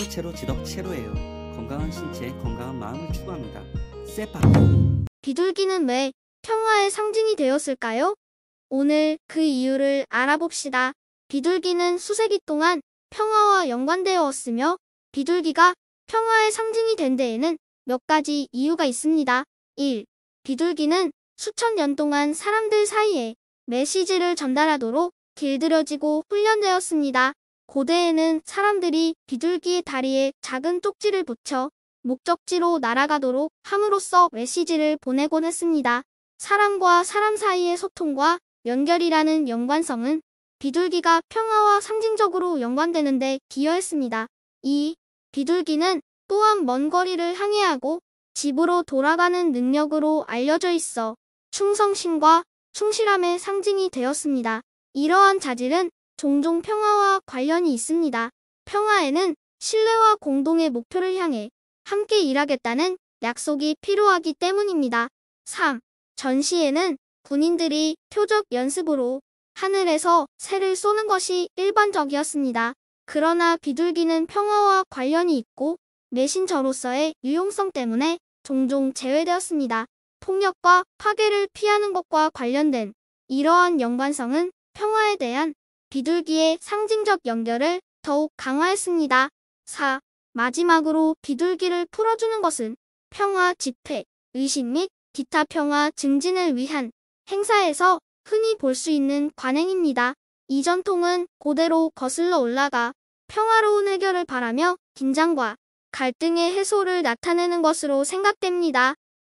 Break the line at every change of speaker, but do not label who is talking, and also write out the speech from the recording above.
채로 채로 지덕 채로예요. 건강한 신체, 건강한 마음을 추구합니다. 세파. 비둘기는 왜 평화의 상징이 되었을까요? 오늘 그 이유를 알아봅시다. 비둘기는 수세기 동안 평화와 연관되어왔으며 비둘기가 평화의 상징이 된 데에는 몇 가지 이유가 있습니다. 1. 비둘기는 수천 년 동안 사람들 사이에 메시지를 전달하도록 길들여지고 훈련되었습니다. 고대에는 사람들이 비둘기의 다리에 작은 쪽지를 붙여 목적지로 날아가도록 함으로써 메시지를 보내곤 했습니다. 사람과 사람 사이의 소통과 연결이라는 연관성은 비둘기가 평화와 상징적으로 연관되는데 기여했습니다. 2. 비둘기는 또한 먼 거리를 항해하고 집으로 돌아가는 능력으로 알려져 있어 충성심과 충실함의 상징이 되었습니다. 이러한 자질은 종종 평화와 관련이 있습니다. 평화에는 신뢰와 공동의 목표를 향해 함께 일하겠다는 약속이 필요하기 때문입니다. 3. 전시에는 군인들이 표적 연습으로 하늘에서 새를 쏘는 것이 일반적이었습니다. 그러나 비둘기는 평화와 관련이 있고 메신저로서의 유용성 때문에 종종 제외되었습니다. 폭력과 파괴를 피하는 것과 관련된 이러한 연관성은 평화에 대한 비둘기의 상징적 연결을 더욱 강화했습니다. 4. 마지막으로 비둘기를 풀어주는 것은 평화 집회, 의식 및 기타 평화 증진을 위한 행사에서 흔히 볼 수 있는 관행입니다. 이 전통은 고대로 거슬러 올라가 평화로운 해결을 바라며 긴장과 갈등의 해소를 나타내는 것으로 생각됩니다.